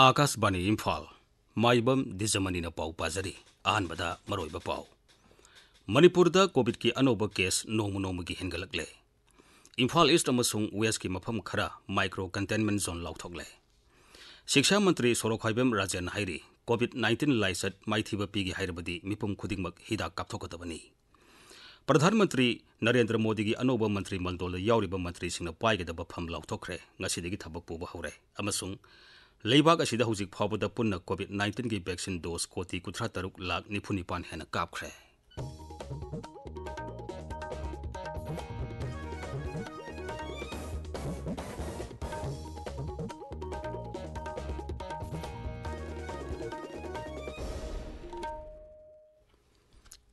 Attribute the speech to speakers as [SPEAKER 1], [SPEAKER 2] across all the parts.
[SPEAKER 1] ꯑꯥꯀꯥꯁꯕꯥꯅꯤ ꯏꯝꯐꯥꯜ ꯃꯥꯏꯕꯝ ꯗꯤꯖꯃꯅꯤꯅ ꯄꯥꯎ ꯄꯥꯖꯔꯤ ꯑꯍꯥꯟꯕꯗ ꯃꯔꯣꯏꯕ ꯄꯥꯎ ꯃꯅꯤꯄꯨꯔꯗ ꯀꯣꯚꯤꯗꯀꯤ ꯑꯅꯧꯕ ꯀꯦꯁ ꯅꯣꯡꯃ ꯅꯣꯡꯃꯒꯤ ꯍꯦꯟꯒꯠꯂꯛꯂꯦ ꯏꯝꯐꯥꯜ ꯏꯁ ꯑꯃꯁꯨꯡ ꯋꯦꯁꯀꯤ ꯃꯐꯝ ꯈꯔ ꯃꯥꯏꯀ꯭ꯔꯣ ꯀꯟꯇꯦꯟꯃꯦꯟ ꯖꯣꯟ ꯂꯥꯎꯊꯣꯛꯂꯦ ꯁꯤꯛꯁꯥ ꯃꯟꯇ꯭ꯔꯤ ꯁꯣꯔꯣꯛꯈꯥꯏꯕꯝ ꯔꯥꯖꯟ ꯍꯥꯏꯔꯤ ꯀꯣꯚꯤꯗ ꯅꯥꯏꯟꯇꯤꯟ ꯂꯥꯏꯆꯠ ꯃꯥꯏꯊꯤꯕ ꯄꯤꯒꯦ ꯍꯥꯏꯔꯕꯗꯤ ꯃꯤꯄꯨꯝ ꯈꯨꯗꯤꯡꯃꯛ ꯍꯤꯗꯥꯛ ꯀꯥꯞꯊꯣꯛꯀꯗꯕꯅꯤ ꯄ꯭ꯔꯙꯥꯟ ꯃꯟꯇ꯭ꯔꯤ ꯅꯔꯦꯟꯗ꯭ꯔ ꯃꯣꯗꯤꯒꯤ ꯑꯅꯧꯕ ꯃꯟꯇ꯭ꯔꯤ ꯃꯟꯗꯣꯜꯗ ꯌꯥꯎꯔꯤꯕ ꯃꯟꯇ꯭ꯔꯤꯁꯤꯡꯅ ꯄꯥꯏꯒꯗꯕ ꯐꯝ ꯂꯥꯎꯊꯣꯛꯈ꯭ꯔꯦ ꯉꯁꯤꯗꯒꯤ ꯊꯕꯛ ꯄꯨꯕ ꯍꯧꯔꯦ ꯑꯃꯁꯨꯡ ꯂꯩꯕꯥꯛ ꯑꯁꯤꯗ ꯍꯧꯖꯤꯛ ꯐꯥꯎꯕꯗ ꯄꯨꯟꯅ ꯀꯣꯚꯤꯗ ꯅꯥꯏꯟꯇꯤꯟꯒꯤ ꯚꯦꯛꯁꯤꯟ ꯗꯣꯁ ꯀꯣꯇꯤ ꯀꯨꯟꯊ꯭ꯔꯥ ꯇꯔꯨꯛ ꯂꯥꯈ ꯅꯤꯐꯨ ꯅꯤꯄꯥꯟ ꯍꯦꯟꯅ ꯀꯥꯞꯈ꯭ꯔꯦ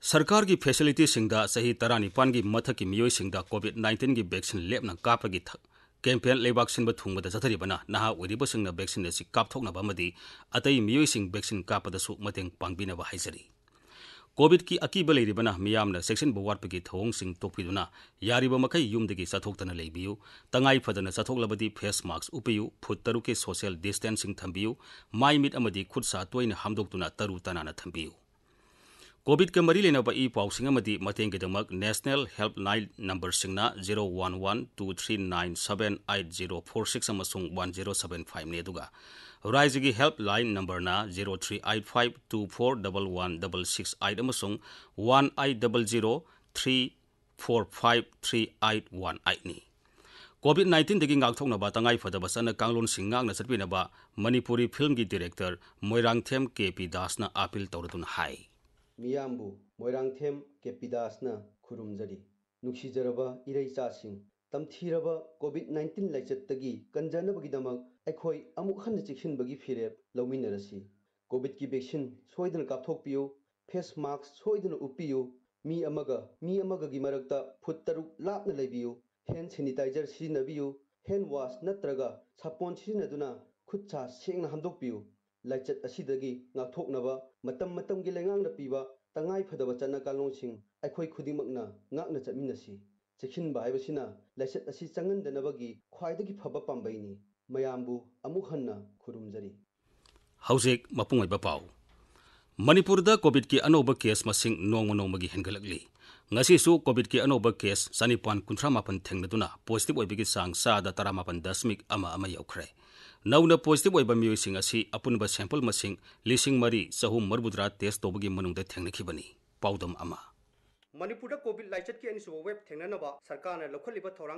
[SPEAKER 1] सरकार की फैसिलिटी सिंह सही तरह निपान की मथ की मई सिंह कोविड नाइन्टीन की वैक्सीन लेपन कापगी ꯀꯦꯝꯄꯦꯟ ꯂꯩꯕꯥꯛ ꯁꯤꯟꯕ ꯊꯨꯡꯕꯗ ꯆꯠꯊꯔꯤꯕꯅ ꯅꯍꯥ ꯑꯣꯏꯔꯤꯕꯁꯤꯡꯅ ꯚꯦꯛꯁꯤꯟ ꯑꯁꯤ ꯀꯥꯞꯊꯣꯛꯅꯕ ꯑꯃꯗꯤ ꯑꯇꯩ ꯃꯤꯑꯣꯏꯁꯤꯡ ꯚꯦꯛꯁꯤꯟ ꯀꯥꯞꯄꯗꯁꯨ ꯃꯇꯦꯡ ꯄꯥꯡꯕꯤꯅꯕ ꯍꯥꯏꯖꯔꯤ ꯀꯣꯚꯤꯗꯀꯤ ꯑꯀꯤꯕ ꯂꯩꯔꯤꯕꯅ ꯃꯤꯌꯥꯝꯅ ꯆꯦꯛꯁꯤꯟꯕ ꯋꯥꯠꯄꯒꯤ ꯊꯧꯑꯣꯡꯁꯤꯡ ꯇꯣꯛꯄꯤꯗꯨꯅ ꯌꯥꯔꯤꯕ ꯃꯈꯩ ꯌꯨꯝꯗꯒꯤ ꯆꯠꯊꯣꯛꯇꯅ ꯂꯩꯕꯤꯌꯨ ꯇꯉꯥꯏ ꯐꯗꯅ ꯆꯠꯊꯣꯛꯂꯕꯗꯤ ꯐꯦꯁ ꯃꯥꯛꯁ ꯎꯞꯄꯤꯌꯨ ꯐꯨꯠ ꯇꯔꯨꯛꯀꯤ ꯁꯣꯁꯤꯌꯦꯜ ꯗꯤꯁꯇꯦꯟꯁꯤꯡ ꯊꯝꯕꯤꯌꯨ ꯃꯥꯏ ꯃꯤꯠ ꯑꯃꯗꯤ ꯈꯨꯠ ꯁꯥ ꯇꯣꯏꯅ ꯍꯥꯝꯗꯣꯛꯇꯨꯅ ꯇꯔꯨ ꯇꯅꯥꯟꯅ ꯊꯝꯕꯤꯌꯨ ꯀꯣꯚꯤꯗꯀ ꯃꯔꯤ ꯂꯩꯅꯕ ꯏ ꯄꯥꯎꯁꯤꯡ ꯑꯃꯗꯤ ꯃꯇꯦꯡꯒꯤꯗꯃꯛ ꯅꯦꯁꯅꯦꯜ ꯍꯦꯜꯞꯂꯥꯏꯟ ꯅꯝꯕꯔꯁꯤꯡꯅ zero one one two three nine seven eight zero four six ꯑꯃꯁꯨꯡ ꯋꯥꯟ ꯖꯤꯔꯣ ꯁꯕꯦꯟ ꯐꯥꯏꯚꯅꯤ ꯑꯗꯨꯒ ꯔꯥꯏꯖꯒꯤ ꯍꯦꯜꯞꯂꯥꯏꯟ ꯅꯝꯕꯔꯅ zero three eight five two four double one double six eight ꯑꯃꯁꯨꯡ one eight double zero three four five three eight one ꯑꯩꯠꯅꯤ Covid ꯅꯥꯏꯟꯇꯤꯟꯗꯒꯤ ꯉꯥꯛꯊꯣꯛꯅꯕ ꯇꯉꯥꯏꯐꯗꯕ ꯆꯠꯅ ꯀꯥꯡꯂꯣꯟꯁꯤꯡ ꯉꯥꯛꯅ ꯆꯠꯄꯤꯅꯕ ꯃꯅꯤꯄꯨꯔꯤ ꯐꯤꯜꯝꯒꯤ ꯗꯤꯔꯦꯛꯇꯔ ꯃꯣꯏꯔꯥꯡꯊꯦꯝ ꯀꯦ ꯄꯤ ꯗꯥꯁꯅ ꯑꯥꯄꯤꯜ ꯇꯧꯔꯗꯨꯅ ꯍꯥꯏ
[SPEAKER 2] ꯃꯤꯌꯥꯝꯕꯨ ꯃꯣꯏꯔꯥꯡꯊꯦꯝ ꯀꯦꯄꯤꯗꯥꯁꯅ ꯈꯨꯔꯨꯝꯖꯔꯤ ꯅꯨꯡꯁꯤꯖꯔꯕ ꯏꯔꯩꯆꯥꯁꯤꯡ ꯇꯝꯊꯤꯔꯕ ꯀꯣꯚꯤꯠ ꯅꯥꯏꯟꯇꯤꯟ ꯂꯥꯏꯆꯠꯇꯒꯤ ꯀꯟꯖꯅꯕꯒꯤꯗꯃꯛ ꯑꯩꯈꯣꯏ ꯑꯃꯨꯛ ꯍꯟꯅ ꯆꯦꯛꯁꯤꯟꯕꯒꯤ ꯐꯤꯔꯦꯞ ꯂꯧꯃꯤꯟꯅꯔꯁꯤ ꯀꯣꯚꯤꯠꯀꯤ ꯚꯦꯛꯁꯤꯟ soidana ꯀꯥꯞꯊꯣꯛꯄꯤꯌꯨ ꯐꯦꯁ ꯃꯥꯛꯁ soidana ꯎꯞꯄꯤꯌꯨ ꯃꯤ ꯑꯃꯒ ꯃꯤ ꯑꯃꯒꯒꯤ ꯃꯔꯛꯇ ꯐꯨꯠ ꯇꯔꯨꯛ ꯂꯥꯞꯅ ꯂꯩꯕꯤꯌꯨ ꯍꯦꯟ ꯁꯦꯅꯤꯇꯥꯏꯖꯔ ꯁꯤꯖꯤꯟꯅꯕꯤꯌꯨ ꯍꯦꯟ ꯋꯥꯁ ꯅꯠꯇ꯭ꯔꯒ ꯁꯥꯄꯣꯟ ꯁꯤꯖꯤꯟꯅꯗꯨꯅ ꯈꯨꯠ ꯁꯥ ꯁꯦꯡꯅ ꯍꯥꯝꯗꯣꯛꯄꯤꯌꯨ ꯂꯥꯏꯆꯠ ꯑꯁꯤꯗꯒꯤ ꯉꯥꯛꯊꯣꯛꯅꯕ ꯃꯇꯝ ꯃꯇꯝꯒꯤ ꯂꯩꯉꯥꯛꯅ ꯄꯤꯕ ꯇꯉꯥꯏꯐꯗꯕ ꯆꯠꯅ ꯀꯥꯡꯂꯣꯟꯁꯤꯡ ꯑꯩꯈꯣꯏ ꯈꯨꯗꯤꯡꯃꯛꯅ ꯉꯥꯛꯅ ꯆꯠꯃꯤꯟꯅꯁꯤ ꯆꯦꯛꯁꯤꯟꯕ ꯍꯥꯏꯕꯁꯤꯅ ꯂꯥꯏꯆꯠ ꯑꯁꯤ ꯆꯪꯍꯟꯗꯅꯕꯒꯤ ꯈ꯭ꯋꯥꯏꯗꯒꯤ ꯐꯕ ꯄꯥꯝꯕꯩꯅꯤ ꯃꯌꯥꯝꯕꯨ ꯑꯃꯨꯛ ꯍꯟꯅ ꯈꯨꯔꯨꯝꯖꯔꯤ
[SPEAKER 1] ꯍꯧꯖꯤꯛ ꯃꯄꯨꯡꯑꯣꯏꯕ ꯄꯥꯎ ꯃꯅꯤꯄꯨꯔꯗ ꯀꯣꯚꯤꯗꯀꯤ ꯑꯅꯧꯕ ꯀꯦꯁ ꯃꯁꯤꯡ ꯅꯣꯡꯃ ꯅꯣꯡꯃꯒꯤ ꯍꯦꯟꯒꯠꯂꯛꯂꯤ ꯉꯁꯤꯁꯨ ꯀꯣꯚꯤꯗꯀꯤ ꯑꯅꯧꯕ ꯀꯦꯁ ꯆꯅꯤꯄꯥꯟ ꯀꯨꯟꯊ꯭ꯔꯥ ꯃꯥꯄꯟ ꯊꯦꯡꯅꯗꯨꯅ ꯄꯣꯖꯤꯇꯤꯚ ꯑꯣꯏꯕꯒꯤ ꯆꯥꯡ ꯆꯥꯗ ꯇꯔꯥꯃꯥꯄꯟ ꯗꯁꯃꯤꯛ ꯑꯃ ꯑꯃ ꯌꯧꯈ꯭ꯔꯦ नौना पोजिटिव मयोग अपुन सैंपल लिंग मरी चहु मरबुद्रा टेस्ट तब की मनुद्द थेबनी पादम
[SPEAKER 2] मनपुर कोविड लाइट की अनसुब वेब थे सरकार ने लौल्ब थौर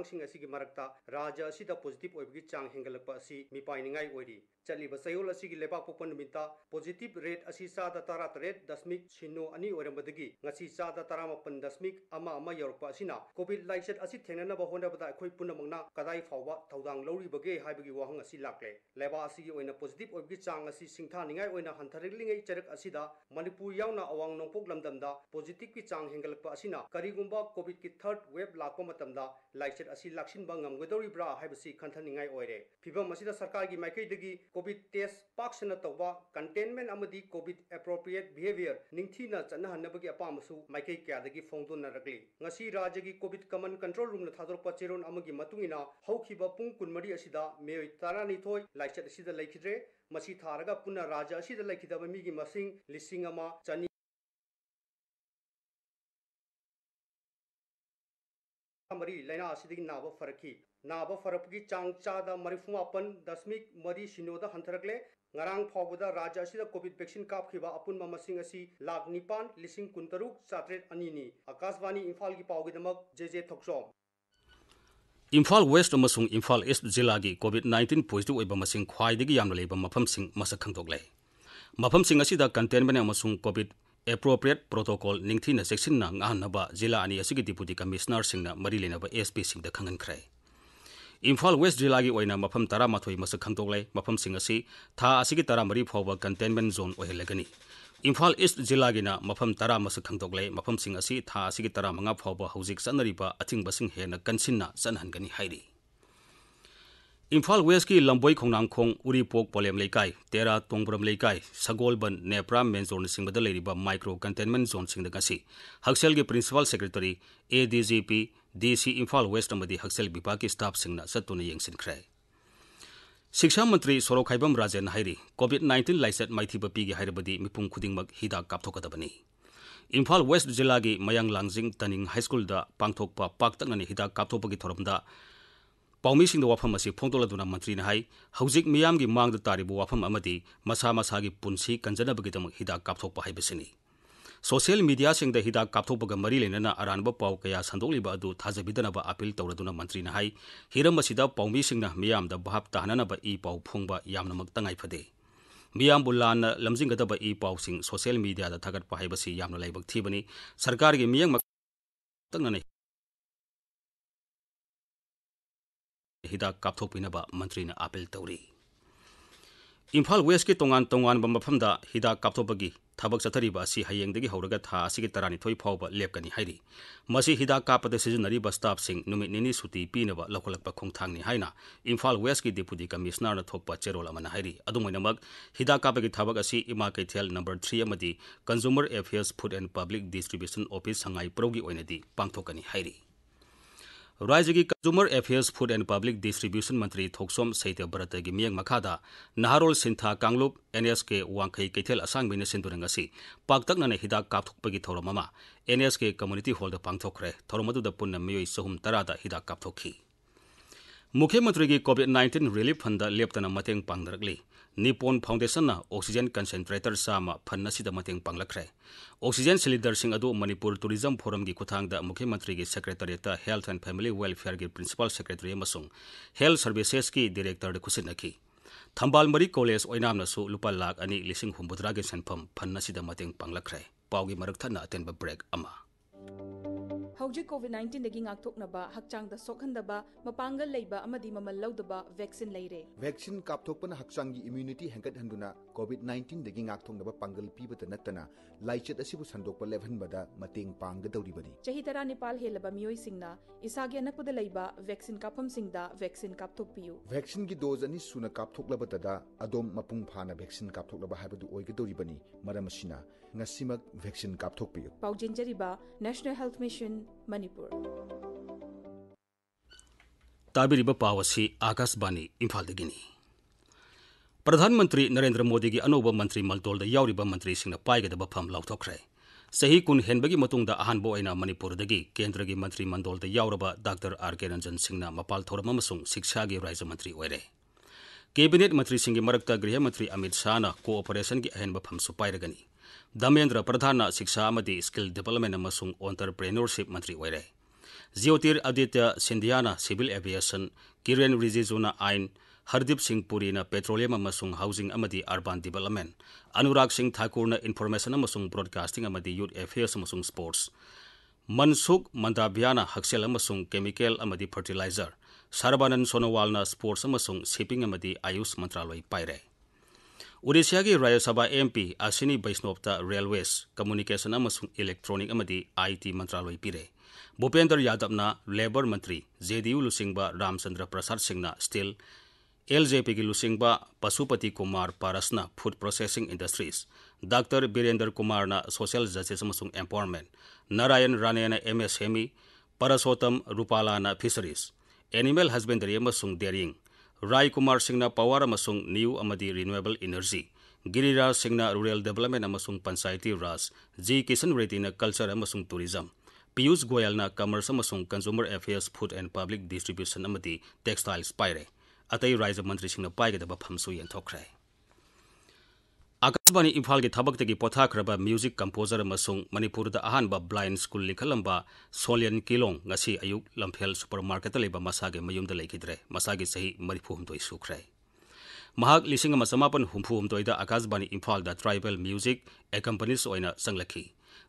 [SPEAKER 2] मरक्ता राज्य पोजिटिव चाँ हेंगल्प मिपाई चलिब चयोल असी लेबापोप नुमिता पॉजिटिव रेट असी चादा तरा तरेट दशमिक सिनो अनि ओरमदगी ngasi chada taramapun dasmik ama ama yorpa asina covid laichet asi thengnana ba honda bada khoi punamangna kadai fawa thaudang lori bage haibagi wahang asi lakle leba asi gi oina positive oibgi chang asi singtha ningai oina hantharilingai charak asida manipur yauna awang nongpok lamdamda positive ki chang hengalpa asina karigumba covid ki third wave lakpa matamda laichet asi laksin ba ngamgodori bra haibasi khanthaningai oire phibam asida sarkar gi maikai dagi COVID test paksana tawa containment amadi COVID appropriate behavior ningthina chana hanabagi apamasu maikai kyadagi phongdon narakli ngasi rajya gi COVID common control room na thadorpa cheron amagi matungina haukiba pung kunmari asida meyoi tarani thoi laichat asida laikidre masi tharaga puna rajya asida laikidaba migi masing lisingama chani ꯃꯔꯤ ꯂꯥꯏꯅꯥꯁꯤꯗꯒꯤ ꯅꯥꯕ ꯐꯔꯛꯈꯤ ꯅꯥꯕ ꯐꯔꯛꯄꯒꯤ ꯆꯥꯡ ꯆꯥꯗ ꯃꯔꯤꯐꯨ ꯃꯥꯄꯟ ꯗꯁꯃꯤꯛ ꯃꯔꯤ ꯁꯤꯅꯣꯗ ꯍꯟꯊꯔꯛꯂꯦ ꯉꯔꯥꯡ ꯐꯥꯎꯕꯗ ꯔꯥꯖ꯭य ꯑꯁꯤꯗ ꯀꯣꯚꯤꯗ ꯚꯦꯛꯁꯤꯟ ꯀꯥꯞꯈꯤꯕ ꯑꯄꯨꯟꯕ ꯃꯁꯤꯡ ꯑꯁꯤ ꯂꯥꯈ ꯅꯤꯄꯥꯟ ꯂꯤꯁꯤꯡ ꯀꯨꯟꯇꯔꯨꯛ ꯆꯥꯇ꯭ꯔꯦꯠ ꯑꯅꯤꯅꯤ ꯑꯀꯥꯁꯕꯥꯅꯤ ꯏꯝꯐꯥꯜꯒꯤ ꯄꯥꯎꯒꯤꯗꯃꯛ ꯖꯦ ꯖꯦ ꯊꯣꯛꯆꯣꯝ
[SPEAKER 1] इम्फाल वेस्ट अमसुंग इम्फाल ईस्ट जिलागी कोविड नाइन्टीन पॉजिटिव होइबा मसिंग ख्वाइदगी यामना लेबा मफमसिंग मसक खंगदोगले मफमसिंग असिदा कंटेनमेंट अमसुंग कोविड ꯑꯦꯄ꯭ꯔꯣꯄ꯭ꯔꯤꯌꯦꯠ ꯄ꯭ꯔꯣꯇꯣꯀꯣꯜ ꯅꯤꯡꯊꯤꯅ ꯆꯦꯛꯁꯤꯟꯅ ꯉꯥꯛꯍꯟꯅꯕ ꯖꯤꯂꯥ ꯑꯅꯤ ꯑꯁꯤꯒꯤ ꯗꯤꯄꯨꯇꯤ ꯀꯃꯤꯁꯅꯔꯁꯤꯡꯅ ꯃꯔꯤ ꯂꯩꯅꯕ ꯑꯦꯁ ꯄꯤꯁꯤꯡꯗ ꯈꯪꯍꯟꯈ꯭ꯔꯦ ꯏꯝꯐꯥꯜ ꯋꯦꯁ ꯖꯤꯂꯥꯒꯤ ꯑꯣꯏꯅ ꯃꯐꯝ ꯇꯔꯥꯃꯥꯊꯣꯏ ꯃꯁꯛ ꯈꯪꯗꯣꯛꯂꯦ ꯃꯐꯝꯁꯤꯡ ꯑꯁꯤ ꯊꯥ ꯑꯁꯤꯒꯤ ꯇꯔꯥꯃꯔꯤ ꯐꯥꯎꯕ ꯀꯟꯇꯦꯟꯃꯦꯟ ꯖꯣꯟ ꯑꯣꯏꯍꯜꯂꯒꯅꯤ ꯏꯝꯐꯥꯜ ꯏꯁ ꯖꯤꯂꯥꯒꯤꯅ ꯃꯐꯝ ꯇꯔꯥ ꯃꯁꯛ ꯈꯪꯗꯣꯛꯂꯦ ꯃꯐꯝꯁꯤꯡ ꯑꯁꯤ ꯊꯥ ꯑꯁꯤꯒꯤ ꯇꯔꯥꯃꯉꯥ ꯐꯥꯎꯕ ꯍꯧꯖꯤꯛ ꯆꯠꯅꯔꯤꯕ ꯑꯊꯤꯡꯕꯁꯤꯡ ꯍꯦꯟꯅ ꯀꯟꯁꯤꯟꯅ ꯆꯠꯅꯍꯟꯒꯅꯤ ꯍꯥꯏꯔꯤ इम्फा वेस्ट कम्बो खोनाखो उरिपो पोल्याक तेरा तक सगोलबन्याप्रा मेजो नचिदा मैको कन्टेन्मेन्ट जोन्धी हकसी principal secretary A J P डिस इम्फा वेस्टमा हकसेल विभागक स्टाफ चुन शिक्षा मन्त्री सोौखाइब राजेन हि कट नाइन्टिन लाइच मैथि पिगे हिदक इम्फाल वेस्ट जिल्ला म याजिङ तिनी स्कुल पािद थोरमदा ꯄꯥꯎꯃꯤꯁꯤꯡꯗ ꯋꯥꯐꯝ ꯑꯁꯤ ꯐꯣꯡꯗꯣꯛꯂꯗꯨꯅ ꯃꯟꯇ꯭ꯔꯤꯅ ꯍꯥꯏ ꯍꯧꯖꯤꯛ ꯃꯤꯌꯥꯝꯒꯤ ꯃꯥꯡꯗ ꯇꯥꯔꯤꯕ ꯋꯥꯐꯝ ꯑꯃꯗꯤ ꯃꯁꯥ ꯃꯁꯥꯒꯤ ꯄꯨꯟꯁꯤ ꯀꯟꯖꯅꯕꯒꯤꯗꯃꯛ ꯍꯤꯗꯥꯛ ꯀꯥꯞꯊꯣꯛꯄ ꯍꯥꯏꯕꯁꯤꯅꯤ ꯁꯣꯁꯤꯌꯦꯜ ꯃꯤꯗꯤꯌꯥꯁꯤꯡꯗ ꯍꯤꯗꯥꯛ ꯀꯥꯞꯊꯣꯛꯄꯒ ꯃꯔꯤ ꯂꯩꯅꯅ ꯑꯔꯥꯟꯕ ꯄꯥꯎ ꯀꯌꯥ ꯁꯟꯗꯣꯛꯂꯤꯕ ꯑꯗꯨ ꯊꯥꯖꯕꯤꯗꯅꯕ ꯑꯥꯄꯤꯜ ꯇꯧꯔꯗꯨꯅ ꯃꯟꯇ꯭ꯔꯤꯅ ꯍꯥꯏ ꯍꯤꯔꯝ ꯑꯁꯤꯗ ꯄꯥꯎꯃꯤꯁꯤꯡꯅ ꯃꯤꯌꯥꯝꯗ ꯚꯥꯞ ꯇꯥꯍꯟꯅꯅꯕ ꯏ ꯄꯥꯎ ꯐꯣꯡꯕ ꯌꯥꯝꯅꯃꯛ ꯇꯉꯥꯏꯐꯗꯦ ꯃꯤꯌꯥꯝꯕꯨ ꯂꯥꯟꯅ ꯂꯝꯖꯤꯡꯒꯗꯕ ꯏ ꯄꯥꯎꯁꯤꯡ ꯁꯣꯁꯤꯌꯦꯜ ꯃꯤꯗꯤꯌꯥꯗ ꯊꯥꯒꯠꯄ ꯍꯥꯏꯕꯁꯤ ꯌꯥꯝꯅ ꯂꯥꯏꯕꯛ ꯊꯤꯕꯅꯤ ꯁꯔꯀꯥꯔꯒꯤ ꯃꯤꯠꯌꯦꯡ ꯃꯛꯇꯛꯅꯅ हिदा काप्थोपीनबा मंत्री ने अपील तौरी इम्फाल वेस्ट की तोान तोब मफम हिदा काप्थोपी थबक चतरी हयेंगे हौर था तरानी फाव लेपनी हिदा काप्त सिजनरी स्टाफ सिंह निनी सूटी पीनब लौखल खोथांगनी है इम्फा वेस्ट की डिपुटी कमिश्नर थोप चेरोल अदमक हिदा काप की थबक Ima Keithel number three consumer affairs food and public distribution office संगाई पुरौ की पाथोनी राज्य की consumer affairs food and public distribution मंत्री थोक्सोम सैत्य भारत की मियंग मखादा नहारोल सिंथा कांगलुप एनएसके वांखई कैथल असांगबीन सिंधुरंग पाक्तकना हिदाक कापथोकपगी थौरम एनएसके कम्युनिटी हॉल पांथोखरे थौरम पुनः मयोई चहुम तरह हिदाक कापथोखी मुख्यमंत्री की कोविड नाइन्टीन रिलीफ फंड लेपतना मतंग पांगरली निपोन फाउंडेशन ऑक्सीजन कंसेंट्रेटर साम फंड पांगलखरे oxygen cylinder Manipur tourism forum की खुथांग मुख्यमंत्री की secretariat health and family welfare की प्रिंसिपल सेक्रेटरी हेल्थ सर्विसेस की डायरेक्टर खुसिनखी थम्बाल मरी कॉलेज ओनामनसु लुपा लाख अनी लिसिंग हुम्बुद्रा की सेंफम फंड पांगलखरे पाव की अटेंब ब्रेक अमा ꯍꯧꯖꯤꯛ ꯀꯣꯚꯤꯗ ꯅꯥꯏꯟꯇꯤꯟꯗꯒꯤ ꯉꯥꯛꯊꯣꯛꯅꯕ ꯍꯛꯆꯥꯡꯗ ꯁꯣꯛꯍꯟꯗꯕ ꯃꯄꯥꯡꯒꯜ ꯂꯩꯕ ꯑꯃꯗꯤ ꯃꯃꯜ ꯂꯧꯗꯕ ꯚꯦꯛꯁꯤꯟ ꯂꯩꯔꯦ ꯚꯦꯛꯁꯤꯟ ꯀꯥꯞꯊꯣꯛꯄꯅ ꯍꯛꯆꯥꯡꯒꯤ ꯏꯃ꯭ꯌꯨꯅꯤꯇꯤ ꯍꯦꯟꯒꯠꯍꯟꯗꯨꯅ ꯀꯣꯚꯤꯗ ꯅꯥꯏꯟꯇꯤꯟꯗꯒꯤ ꯉꯥꯛꯊꯣꯛꯅꯕ ꯄꯥꯡꯒꯜ ꯄꯤꯕꯇ ꯅꯠꯇꯅ ꯂꯥꯏꯆꯠ ꯑꯁꯤꯕꯨ ꯁꯟꯗꯣꯛꯄ ꯂꯦꯞꯍꯟꯕꯗ ꯃꯇꯦꯡ ꯄꯥꯡꯒꯗꯧꯔꯤꯕꯅꯤ ꯆꯍꯤ ꯇꯔꯥ ꯅꯤꯄꯥꯜ ꯍꯦꯜꯂꯕ ꯃꯤꯑꯣꯏꯁꯤꯡꯅ ꯏꯁꯥꯒꯤ ꯑꯅꯛꯄꯗ ꯂꯩꯕ ꯚꯦꯛꯁꯤꯟ ꯀꯥꯞꯐꯝꯁꯤꯡꯗ ꯚꯦꯛꯁꯤꯟ ꯀꯥꯞꯊꯣꯛꯄꯤꯌꯨ ꯚꯦꯛꯁꯤꯟꯒꯤ ꯗꯣꯖ ꯑꯅꯤ ꯁꯨꯅ ꯀꯥꯞꯊꯣꯛꯂꯕꯗ ꯑꯗꯣꯝ ꯃꯄꯨꯡ ꯐꯥꯅ ꯚꯦꯛꯁꯤꯟ ꯀꯥꯞꯊꯣꯛꯂꯕ ꯍꯥꯏꯕꯗꯨ ꯑꯣꯏꯒꯗꯧꯔꯤꯕꯅꯤ ꯃꯔꯝ ꯑꯁꯤꯅ ngasimak vaccine kapthok pi paujin jariba national health mission manipur tabiriba pawasi akasbani imphal dagini प्रधानमन्त्री नरेन्द्र मोदीगी अनौब मन्त्री मल्तोलदा याउरिबा मन्त्रीसिंगना पाइगदबा फम लाउथोखरे ꯆꯍꯤ ꯀꯨꯟ ꯍꯦꯟꯕꯒꯤ ꯃꯇꯨꯡꯗ ꯑꯍꯥꯟꯕ ꯑꯣꯏꯅ ꯃꯅꯤꯄꯨꯔꯗꯒꯤ ꯀꯦꯟꯗ꯭ꯔꯒꯤ ꯃꯟꯇ꯭ꯔꯤ ꯃꯟꯗꯣꯜꯗ ꯌꯥꯎꯔꯕ ꯗꯥꯛꯇꯔ ꯑꯥꯔ ꯀꯦ ꯔꯟꯖꯟ ꯁꯤꯡꯅ ꯃꯄꯥꯜ ꯊꯧꯔꯝ ꯑꯃꯁꯨꯡ ꯁꯤꯛꯁꯥꯒꯤ ꯔꯥꯖ꯭ꯌ ꯃꯟꯇ꯭ꯔꯤ ꯑꯣꯏꯔꯦ ꯀꯦꯕꯤꯅꯦꯠ ꯃꯟꯇ꯭ꯔꯤꯁꯤꯡꯒꯤ ꯃꯔꯛꯇ ꯒ꯭ꯔꯤꯍ ꯃꯟꯇ꯭ꯔꯤ ꯑꯃꯤꯠ ꯁꯥꯍꯅ ꯀꯣꯑꯣꯄꯔꯦꯁꯟꯒꯤ ꯑꯍꯦꯟꯕ ꯐꯝꯁꯨ ꯄꯥꯏꯔꯒꯅꯤ ꯗꯃꯦꯟꯗ꯭ꯔ ꯄ꯭ꯔꯙꯥꯟꯅ ꯁꯤꯛꯁꯥ ꯑꯃꯗꯤ ꯁ꯭ꯀꯤꯜ ꯗꯦꯕꯂꯞꯃꯦꯟ ꯑꯃꯁꯨꯡ ꯑꯣꯟꯇꯔꯄ꯭ꯔꯦꯅꯔꯁꯤꯞ ꯃꯟꯇ꯭ꯔꯤ ꯑꯣꯏꯔꯦ ꯖ꯭ꯌꯣꯇꯤꯔ ꯑꯗꯤꯇ꯭ꯌ ꯁꯤꯟꯙꯤꯌꯥꯅ ꯁꯤꯚꯤꯜ ꯑꯦꯚꯤꯌꯦꯁꯟ ꯀꯤꯔꯦꯟ ꯔꯤꯖꯤꯖꯨꯅ ꯑꯥꯏꯟ Hardeep Singh Puri petroleum housing urban development Anurag Singh Thakur information broadcasting youth affairs sports Mansukh Mandaviya हक्सेल chemical fertiliser Sarbananda Sonowal sports shipping AYUSH मंत्रालय पायरें ओडिशा की राज्य सभा M P Ashwini Vaishnaw railway communication electronic I T मंत्रालय पीरे भूपेंद्र यादव ने लेबर मंत्री जे डी यू लुसिंब Ramchandra Prasad Singh steel L J P की लुसिंब पशुपति कुमार पारस ने food processing industries doctor Virendra Kumar ने social justice empowerment Narayan Rane ने M S M E Parshottam Rupala ने फिशरीज एनिमल हस्बेंडरी डेरिंग ꯔꯥꯏ ꯀꯨꯃꯥꯔ ꯁꯤꯡꯅ ꯄꯋꯥꯔ ꯑꯃꯁꯨꯡ ꯅ꯭ꯌꯨ ꯑꯃꯗꯤ ꯔꯤꯅꯨꯋꯦꯕꯜ ꯏꯅꯔꯖꯤ ꯒꯤꯔꯤꯔꯥꯖ ꯁꯤꯡꯅ ꯔꯨꯔꯦꯜ ꯗꯦꯕꯂꯞꯃꯦꯟ ꯑꯃꯁꯨꯡ ꯄꯟꯆꯥꯌꯇꯤ ꯔꯥꯖ ꯖꯤ ꯀꯤꯁꯟ ꯔꯦꯗꯤꯅ ꯀꯜꯆꯔ ꯑꯃꯁꯨng ꯇꯨꯔꯤꯖꯝ ꯄꯤꯌꯨꯁ ꯒꯣꯌꯜꯅ ꯀꯃꯔꯁ ꯑꯃꯁꯨꯡ consumer affairs food and public distribution ꯑꯃꯗꯤ ꯇꯦꯛꯁꯇꯥꯏꯜꯁ ꯄꯥꯏꯔꯦ ꯑꯇꯩ ꯔꯥꯖ꯭ꯌ ꯃꯟꯇ꯭ꯔꯤꯁꯤꯡꯅ ꯄꯥꯏꯒꯗꯕ ꯐꯝꯁꯨ ꯌꯦꯟꯊꯣꯛꯈ꯭ꯔꯦ ꯑꯀꯥꯁꯕꯥꯅꯤ ꯏꯝꯐꯥꯜꯒꯤ ꯊꯕꯛꯇꯒꯤ ꯄꯣꯊꯥꯈ꯭ꯔꯕ ꯃ꯭ꯌꯨꯖꯤꯛ ꯀꯝꯄꯣꯖꯔ ꯑꯃꯁꯨꯡ ꯃꯅꯤꯄꯨꯔꯗ ꯑꯍꯥꯟꯕ ꯕ꯭ꯂꯥꯏꯟ ꯁ꯭ꯀꯨꯜ ꯂꯤꯡꯈꯠꯂꯝꯕ ꯁꯣꯂꯤꯌꯟ ꯀꯤꯂꯣꯡ ꯉꯁꯤ ꯑꯌꯨꯛ ꯂꯝꯐꯦꯜ ꯁꯨꯄꯔꯃꯥꯔꯀꯦꯠꯇ ꯂꯩꯕ ꯃꯁꯥꯒꯤ ꯃꯌꯨꯝꯗ ꯂꯩꯈꯤꯗ꯭ꯔꯦ ꯃꯁꯥꯒꯤ ꯆꯍꯤ ꯃꯔꯤꯐꯨꯍꯨꯝꯗꯣꯏ ꯁꯨꯈ꯭ꯔꯦ ꯃꯍꯥꯛ ꯂꯤꯁꯤꯡ ꯑꯃ ꯆꯃꯥꯄꯟ ꯍꯨꯝꯐꯨꯍꯨꯝꯗꯣꯏꯗ ꯑꯀꯥꯁꯕꯥꯅꯤ ꯏꯝꯐꯥꯜꯗ ꯇ꯭ꯔꯥꯏꯕꯦꯜ ꯃ꯭ꯌꯨꯖꯤꯛ ꯑꯦꯀꯝꯄꯅꯤꯁ ꯑꯣꯏꯅ ꯆꯪꯂꯛꯈꯤ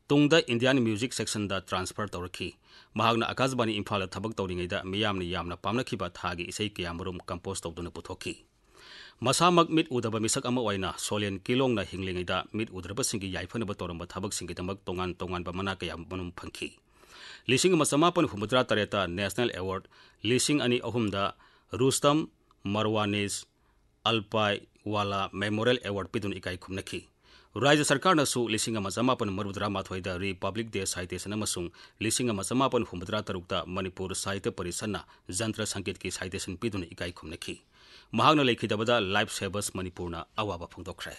[SPEAKER 1] ꯇꯨꯡꯗ ꯏꯟꯗꯤꯌꯥꯟ ꯃ꯭ꯌꯨꯖꯤꯛ ꯁꯦꯛꯁꯟꯗ ꯇ꯭ꯔꯥꯟꯁꯐꯔ ꯇꯧꯔꯛꯈꯤ ꯃꯍꯥꯛꯅ ꯑꯀꯥꯁꯕꯥꯅꯤ ꯏꯝꯐꯥꯜꯗ ꯊꯕꯛ ꯇꯧꯔꯤꯉꯩꯗ ꯃꯤꯌꯥꯝꯅ ꯌꯥꯝꯅ ꯄꯥꯝꯅꯈꯤꯕ ꯊꯥꯒꯤ ꯏꯁꯩ ꯀꯌꯥꯃꯔꯨꯝ ꯀꯝꯄꯣꯖ ꯇꯧꯗꯨꯅ ꯄꯨꯊꯣꯛꯈꯤ ꯃꯁꯥꯃꯛ ꯃꯤꯠ ꯎꯗꯕ ꯃꯤꯁꯛ ꯑꯃ ꯑꯣꯏꯅ ꯁꯣꯂꯦꯟ ꯀꯤꯂꯣꯡꯅ ꯍꯤꯡꯂꯤꯉꯩꯗ ꯃꯤꯠ ꯎꯗ꯭ꯔꯕꯁꯤꯡꯒꯤ ꯌꯥꯏꯐꯅꯕ ꯇꯧꯔꯝꯕ ꯊꯕꯛꯁꯤꯡꯒꯤꯗꯃꯛ ꯇꯣꯉꯥꯟ ꯇꯣꯉꯥꯟꯕ ꯃꯅꯥ ꯀꯌꯥ ꯃꯅꯨꯡ ꯐꯪꯈꯤ ꯂꯤꯁꯤꯡ ꯑꯃ ꯆꯃꯥꯄꯟ ꯍꯨꯝꯐꯨꯇꯔꯥ ꯇꯔꯦꯠꯇ ꯅꯦꯁꯅꯦꯜ ꯑꯦꯋꯥꯔꯗ ꯂꯤꯁꯤꯡ ꯑꯅꯤ ꯑꯍꯨꯝꯗ ꯔꯨꯁꯇꯝ ꯃꯔꯋꯥꯅꯤꯁ ꯑꯜꯄꯥꯏ ꯋꯥꯂꯥ ꯃꯦꯃꯣꯔꯤꯌꯦꯜ ꯑꯦꯋꯥꯔꯗ ꯄꯤꯗꯨꯅ ꯏꯀꯥꯏ ꯈꯨꯝꯅꯈꯤ राज्य सरकार लिंग चमापन मरुद्रामाथोद रिपब्लिक डे साइटेसन लिंग चमापन हूमद्रा तरुक मणिपुर साहित्य परिषद जंत्र संगीत की साइटेसन पीदन इकाई खुमनखी ꯃꯍꯥꯛꯅ ꯂꯩꯈꯤꯗꯕꯗ ꯂꯥꯏꯐ ꯁꯦꯚꯔꯁ ꯃꯅꯤꯄꯨꯔꯅ ꯑꯋꯥꯕ ꯐꯣꯡꯗꯣꯛꯈ꯭ꯔꯦ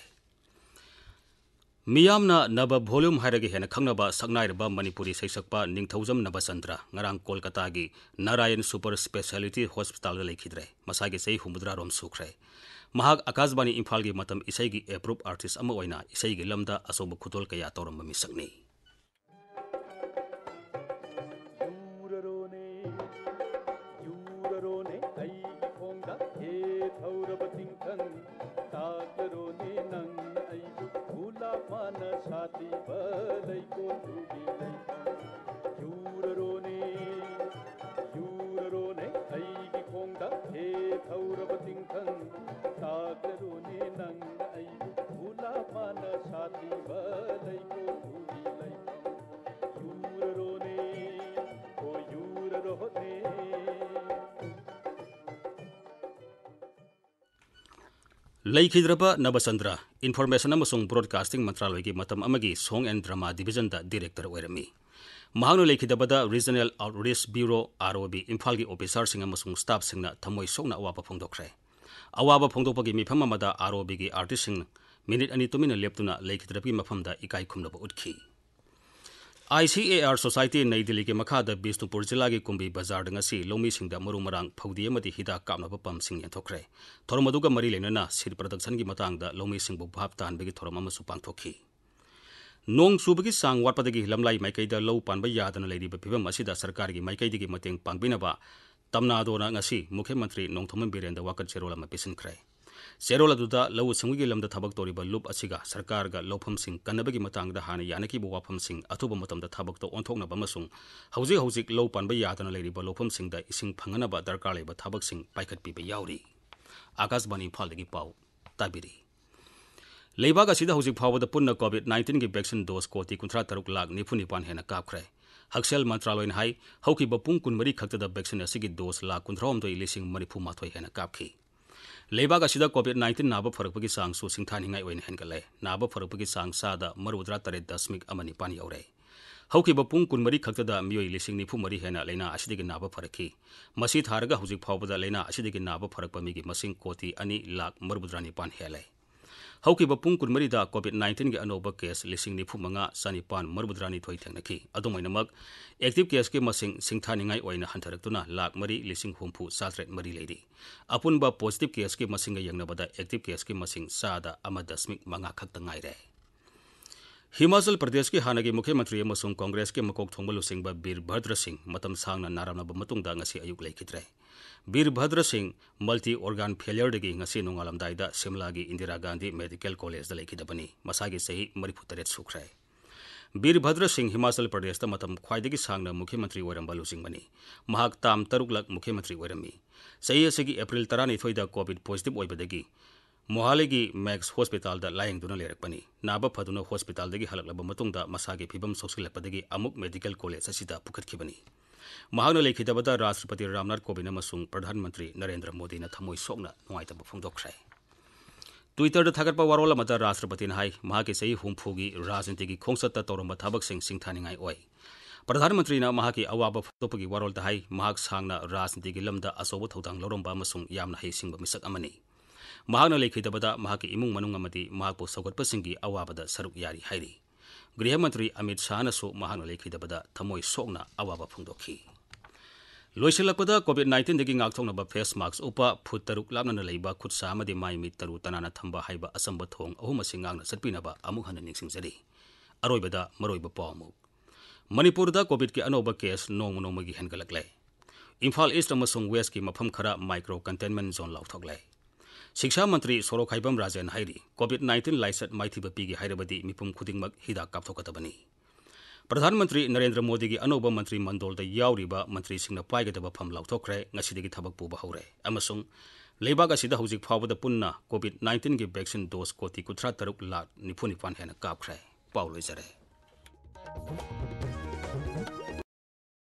[SPEAKER 1] ꯃꯤꯌꯥꯝꯅ ꯅꯕ ꯚꯣꯂ꯭ꯌꯨꯝ ꯍꯥꯏꯔꯒ ꯍꯦꯟꯅ ꯈꯪꯅꯕ ꯁꯛꯅꯥꯏꯔꯕ ꯃꯅꯤꯄꯨꯔꯤ ꯁꯩꯁꯛꯄ ꯅꯤꯡꯊꯧꯖꯝ ꯅꯕꯆꯟꯗ꯭ꯔ ꯉꯔꯥꯡ ꯀꯣꯜꯀꯥꯇꯥꯒꯤ ꯅꯥꯔꯥꯌꯟ ꯁꯨꯄꯔ ꯁ꯭ꯄꯦꯁꯤꯌꯦꯂꯤꯇꯤ ꯍꯣꯁꯄꯤꯇꯥꯜꯗ ꯂꯩꯈꯤꯗ꯭ꯔꯦ ꯃꯁꯥꯒꯤ ꯆꯍꯤ ꯍꯨꯝꯐꯨꯇꯔꯥꯔꯣꯝ ꯁꯨꯈ꯭ꯔꯦ ꯃꯍꯥꯛ ꯑꯀꯥꯁꯕꯥꯅꯤ ꯏꯝꯐꯥꯜꯒꯤ ꯃꯇꯝ ꯏꯁꯩꯒꯤ ꯑꯦꯄ꯭ꯔꯨꯞ ꯑꯥꯔꯇꯤꯁ ꯑꯃ ꯑꯣꯏꯅ ꯏꯁꯩꯒꯤ ꯂꯝꯗ ꯑꯆꯧꯕ ꯈꯨꯗꯣꯜ ꯀꯌꯥ ꯇꯧꯔꯝꯕ ꯃꯤꯁꯛꯅꯤ அதிபலை கொண்டு ꯂꯩꯈꯤꯗ꯭ꯔꯕ ꯅꯕꯆꯟꯗ꯭ꯔ ꯏꯟꯐꯣꯔꯃꯦꯁꯟ ꯑꯃꯁꯨꯡ ꯕ꯭ꯔꯣꯗꯀꯥꯁꯇꯤꯡ ꯃꯟꯇ꯭ꯔꯥꯂꯣꯏꯒꯤ ꯃꯇꯝ ꯑꯃꯒꯤ ꯁꯣꯡ ꯑꯦꯟ ꯗ꯭ꯔꯃꯥ ꯗꯤꯕꯤꯖꯟꯗ ꯗꯤꯔꯦꯛꯇꯔ ꯑꯣꯏꯔꯝꯃꯤ ꯃꯍꯥꯛꯅ ꯂꯩꯈꯤꯗꯕꯗ regional outreach bureau R O ꯏꯝꯐꯥꯜꯒꯤ ꯑꯣꯐꯤꯁꯥꯔꯁꯤꯡ ꯑꯃꯁꯨꯡ ꯁ꯭ꯇꯥꯐꯁꯤꯡꯅ ꯊꯃꯣꯏ ꯁꯣꯛꯅ ꯑꯋꯥꯕ ꯐꯣꯡꯗꯣꯛꯈ꯭ꯔꯦ ꯑꯋꯥꯕ ꯐꯣꯡꯗꯣꯛꯄꯒꯤ ꯃꯤꯐꯝ ꯑꯃꯗ ꯑꯥꯔ ꯑꯣꯕꯤꯒꯤ ꯑꯥꯔꯇꯤꯁꯁꯤꯡ ꯃꯤꯅꯤꯠ ꯑꯅꯤ ꯇꯨꯃꯤꯟꯅ ꯂꯦꯞꯇꯨꯅ ꯂꯩꯈꯤꯗ꯭ꯔꯕꯒꯤ ꯃꯐꯝꯗ ꯏꯀꯥꯏ ꯈꯨꯝꯅꯕ ꯎꯠꯈꯤ ICAR ꯁꯣꯁꯥꯏꯇꯤ ꯅꯩ ꯗꯤꯜꯂꯤꯒꯤ ꯃꯈꯥꯗ ꯕꯤꯁꯅꯨꯄꯨꯔ ꯖꯤꯂꯥꯒꯤ ꯀꯨꯝꯕꯤ ꯕꯖꯥꯔꯗ ꯉꯁꯤ ꯂꯧꯃꯤꯁꯤꯡꯗ ꯃꯔꯨ ꯃꯔꯥꯡ ꯐꯧꯗꯤ ꯑꯃꯗꯤ ꯍꯤꯗꯥꯛ ꯀꯥꯞꯅꯕ ꯄꯝꯁꯤꯡ ꯌꯦꯟꯊꯣꯛꯈ꯭ꯔꯦ ꯊꯧꯔꯝ ꯑꯗꯨꯒ ꯃꯔꯤ ꯂꯩꯅꯅ ꯁꯤꯔꯤ ꯄ꯭ꯔꯗꯛꯁꯟꯒꯤ ꯃꯇꯥꯡꯗ ꯂꯧꯃꯤꯁꯤꯡꯕꯨ ꯚꯥꯞ ꯇꯥꯍꯟꯕꯒꯤ ꯊꯧꯔꯝ ꯑꯃꯁꯨ ꯄꯥꯡꯊꯣꯛꯈꯤ ꯅꯣꯡ ꯆꯨꯕꯒꯤ ꯆꯥꯡ ꯋꯥꯠꯄꯗꯒꯤ ꯂꯝꯂꯥꯏ ꯃꯥꯏꯀꯩꯗ ꯂꯧ ꯄꯥꯟꯕ ꯌꯥꯗꯅ ꯂꯩꯔꯤꯕ ꯐꯤꯚꯝ ꯑꯁꯤꯗ ꯁꯔꯀꯥꯔꯒꯤ ꯃꯥꯏꯀꯩꯗꯒꯤ ꯃꯇꯦꯡ ꯄꯥꯡꯕꯤꯅꯕ ꯇꯝꯅꯥꯗꯣꯅ ꯉꯁꯤ ꯃꯨꯈ꯭ꯌ ꯃꯟꯇ꯭ꯔꯤ ꯅꯣꯡꯊꯣꯝꯕꯝ ꯕꯤꯔꯦꯟꯗ ꯋꯥꯀꯠ ꯆꯦꯔꯣꯜ ꯑꯃ ꯄꯤꯁꯤꯟꯈ꯭ꯔꯦ ꯆꯦꯔꯣꯜ ꯑꯗꯨꯗ ꯂꯧꯎ ꯁꯤꯡꯎꯒꯤ ꯂꯝꯗ ꯊꯕꯛ ꯇꯧꯔꯤꯕ ꯂꯨꯞ ꯑꯁꯤꯒ ꯁꯔꯀꯥꯔꯒ ꯂꯧꯐꯝꯁꯤꯡ ꯀꯟꯅꯕꯒꯤ ꯃꯇꯥꯡꯗ ꯍꯥꯟꯅ ꯌꯥꯅꯈꯤꯕ ꯋꯥꯐꯝꯁꯤꯡ ꯑꯊꯨꯕ ꯃꯇꯝꯗ ꯊꯕꯛꯇ ꯑꯣꯟꯊꯣꯛꯅꯕ ꯑꯃꯁꯨꯡ ꯍꯧꯖꯤꯛ ꯍꯧꯖꯤꯛ ꯂꯧ ꯄꯥꯟꯕ ꯌꯥꯗꯅ ꯂꯩꯔꯤꯕ ꯂꯧꯐꯝꯁꯤꯡꯗ ꯏꯁꯤꯡ ꯐꯪꯅꯅꯕ ꯗꯔꯀꯥꯔ ꯂꯩꯕ ꯊꯕꯛꯁꯤꯡ ꯄꯥꯏꯈꯠꯄꯤꯕ ꯌꯥꯎꯔꯤ ꯑꯥꯀꯥꯁꯕꯥꯅꯤ ꯏꯝꯐꯥꯜꯗꯒꯤ ꯄꯥꯎ ꯇꯥꯕꯤꯔꯤ ꯂꯩꯕꯥꯛ ꯑꯁꯤꯗ ꯍꯧꯖꯤꯛ ꯐꯥꯎꯕꯗ ꯄꯨꯟꯅ ꯀꯣꯚꯤꯗ ꯅꯥꯏꯟꯇꯤꯟꯒꯤ ꯚꯦꯛꯁꯤꯟ ꯗꯣꯁ ꯀꯣꯇꯤ ꯀꯨꯟꯊ꯭ꯔꯥ ꯇꯔꯨꯛ ꯂꯥꯈ ꯅꯤꯐꯨ ꯅꯤꯄꯥꯟ ꯍꯦꯟꯅ ꯀꯥꯞꯈ꯭ꯔꯦ ꯍꯛꯁꯦꯜ ꯃꯟꯇ꯭ꯔꯥꯂꯣꯏꯅ ꯍꯥꯏ ꯍꯧꯈꯤꯕ ꯄꯨꯡ ꯀꯨꯟꯃꯔꯤ ꯈꯛꯇꯗ ꯚꯦꯛꯁꯤꯟ ꯑꯁꯤꯒꯤ ꯗꯣꯁ ꯂꯥꯈ ꯀꯨꯟꯊ꯭ꯔꯥꯍꯨꯝꯗꯣꯏ ꯂꯤꯁꯤꯡ ꯃꯔꯤꯐꯨ ꯃꯥꯊꯣꯏ ꯍꯦꯟꯅ ꯀꯥꯞꯈꯤ लेबाक असिदा कोविड नाइन्टीन नाबा फरकपगी चांग सु सिंथानिंगाई ओइन हेनगले नाबा फरकपगी चांग सादा मरुद्रा तरे दशमिक अमनि पान यौरे पुंग कुनमरी खक्तदा मियोई लिसिंग निफु मरी हेना लेना नाब नाबा फरकि मसी थारगा हुजिक फावबदा लेना असिदिगी नाबा फरकपमिगी मसिंग कोति लाख मरुद्रा निपान हेले पुंग कुमरीद कोविड नाइन्टीन के अनोब केस लिंग निफू मंग चनीपा मरुद्रानी थेम एक्टिव केस के मंगाई हंथर लाख मरी लिंग हूंफू चात्रे मरी ले अपूब पोजिटिव केस के यंगनबद एक्टिव केस के मंग चा दशमिक मंगा खत्त हिमाचल प्रदेश की हानागी मुख्यमंत्री कांग्रेस के मकोक थोंबा लुसिंगबा वीरभद्र सिंह मतम सांगना नारामनाबा मतुंगदा Virbhadra Singh multi organ failure दगी सिमला शिमला की इंदिरा गांधी मेडिकल कॉलेज द laikidabani masagi sahi 43 Virbhadra Singh Himachal Pradesh मतम ख्वाइदगी सांगना मुख्यमंत्री ओरम्बा लुसिंगबनी ताम तरुक लक मुख्यमंत्री ओरम्मी सही असगी तरह 19 कोविड पॉजिटिव ꯃꯣꯍꯥꯂꯤꯒꯤ ꯃꯦꯛꯁ ꯍꯣꯁꯄꯤꯇꯥꯜꯗ ꯂꯥꯌꯦꯡꯗꯨꯅ ꯂꯩꯔꯛꯄꯅꯤ ꯅꯥꯕ ꯐꯗꯨꯅ ꯍꯣꯁꯄꯤꯇꯥꯜꯗꯒꯤ ꯍꯜꯂꯛꯂꯕ ꯃꯇꯨꯡꯗ ꯃꯁꯥꯒꯤ ꯐꯤꯕꯝ ꯁꯣꯛꯁꯤꯜꯂꯛꯄꯗꯒꯤ ꯑꯃꯨꯛ ꯃꯦꯗꯤꯀꯦꯜ ꯀꯣꯂꯦꯖ ꯑꯁꯤꯗ ꯄꯨꯈꯠꯈꯤꯕꯅꯤ ꯃꯍꯥꯛꯅ ꯂꯩꯈꯤꯗꯕꯗ ꯔꯥꯁꯇ꯭ꯔꯄꯇꯤ ꯔꯥꯝꯅꯥꯊ ꯀꯣꯕꯤꯟ ꯑꯃꯁꯨꯡ ꯄ꯭ꯔꯙꯥꯟ ꯃꯟꯇ꯭ꯔꯤ ꯅꯔꯦꯟꯗ꯭ꯔ ꯃꯣꯗꯤꯅ ꯊꯃꯣꯏ ꯁꯣꯛꯅ ꯅꯨꯡꯉꯥꯏꯇꯕ ꯐꯣꯡꯗꯣꯛꯈ꯭ꯔꯦ ꯇ꯭ꯋꯤꯇꯔꯗ ꯊꯥꯒꯠꯄ ꯋꯥꯔꯣꯜ ꯑꯃꯗ ꯔꯥꯁꯇ꯭ꯔꯄꯇꯤꯅ ꯍꯥꯏ ꯃꯍꯥꯛꯀꯤ ꯆꯍꯤ ꯍꯨꯝꯐꯨꯒꯤ ꯔꯥꯖꯅꯤꯇꯤꯒꯤ ꯈꯣꯡꯆꯠꯇ ꯇꯧꯔꯝꯕ ꯊꯕꯛꯁꯤꯡ ꯁꯤꯡꯊꯥꯅꯤꯡꯉꯥꯏ ꯑꯣꯏ ꯄ꯭ꯔꯙꯥꯟ ꯃꯟꯇ꯭ꯔꯤꯅ ꯃꯍꯥꯛꯀꯤ ꯑꯋꯥꯕ ꯐꯣꯡꯗꯣꯛꯄꯒꯤ ꯋꯥꯔꯣꯜꯗ ꯍꯥꯏ ꯃꯍꯥꯛ ꯁꯥꯡꯅ ꯔꯥꯖꯅꯤꯇꯤꯒꯤ ꯂꯝꯗ ꯑꯆꯧꯕ ꯊꯧꯗꯥꯡ ꯂꯧꯔꯝꯕ ꯑꯃꯁꯨꯡ ꯌꯥꯝꯅ ꯍꯩꯁꯤꯡꯕ ꯃꯤꯁꯛ ꯑꯃꯅꯤ ꯃꯍꯥꯛꯅ ꯂꯩꯈꯤꯗꯕꯗ ꯃꯍꯥꯛꯀꯤ ꯏꯃꯨꯡ ꯃꯅꯨꯡ ꯑꯃꯗꯤ ꯃꯍꯥꯛꯄꯨ ꯁꯧꯒꯠꯄꯁꯤꯡꯒꯤ ꯑꯋꯥꯕꯗ ꯁꯔꯨꯛ ꯌꯥꯔꯤ ꯍꯥꯏꯔꯤ ꯒ꯭ꯔꯤꯍ ꯃꯟꯇ꯭ꯔꯤ ꯑꯃꯤꯠ ꯁꯥꯍꯅꯁꯨ ꯃꯍꯥꯛꯅ ꯂꯩꯈꯤꯗꯕꯗ ꯊꯃꯣꯏ ꯁꯣꯛꯅ ꯑꯋꯥꯕ ꯐꯣꯡꯗꯣꯛꯈꯤ ꯂꯣꯏꯁꯤꯜꯂꯛꯄꯗ ꯀꯣꯚꯤꯗ ꯅꯥꯏꯟꯇꯤꯟꯗꯒꯤ ꯉꯥꯛꯊꯣꯛꯅꯕ ꯐꯦꯁ ꯃꯥꯛꯁ ꯎꯞꯄ ꯐꯨꯠ ꯇꯔꯨꯛ ꯂꯥꯞꯅꯅ ꯂꯩꯕ ꯈꯨꯠꯁꯥ ꯑꯃꯗꯤ ꯃꯥꯏ ꯃꯤꯠ ꯇꯔꯨ ꯇꯅꯥꯟꯅ ꯊꯝꯕ ꯍꯥꯏꯕ ꯑꯆꯝꯕ ꯊꯧꯑꯣꯡ ꯑꯍꯨꯝ ꯑꯁꯤ ꯉꯥꯛꯅ ꯆꯠꯄꯤꯅꯕ ꯑꯃꯨꯛ ꯍꯟꯅ ꯅꯤꯡꯁꯤꯡꯖꯔꯤ ꯑꯔꯣꯏꯕꯗ ꯃꯔꯣꯏꯕ ꯄꯥꯎ ꯑꯃꯨꯛ ꯃꯅꯤꯄꯨꯔꯗ ꯀꯣꯚꯤꯗꯀꯤ ꯑꯅꯧꯕ ꯀꯦꯁ ꯅꯣꯡꯃ ꯅꯣꯡꯃꯒꯤ ꯍꯦꯟꯒꯠꯂꯛꯂꯦ ꯏꯝꯐꯥꯜ ꯏꯁ ꯑꯃꯁꯨꯡ ꯋꯦꯁꯀꯤ ꯃꯐꯝ ꯈꯔ ꯃꯥꯏꯀ꯭ꯔꯣ ꯀꯟꯇꯦꯟꯃꯦꯟ ꯖꯣꯟ ꯂꯥꯎꯊꯣꯛꯂꯦ शिक्षा मंत्री सोरो खाइबम राजेन हाइरी कोविड नाइन्टीन लाइसट माइथिब पीगी हाइरबदी मिपुम खुदिंगमक हिदाक कापथोकतबनी प्रधानमंत्री नरेंद्र मोदी की अनौब मंत्री मंडोल मंत्री सिंह फम लाथ्रेसी ngasi थबक पुब हौरे अमसुंग लेबाक असिद फावद पुन्ना कोविड 19 की वैक्सीन डोज कोटी 93 लाख 95 हेन का पाउ लोइजरे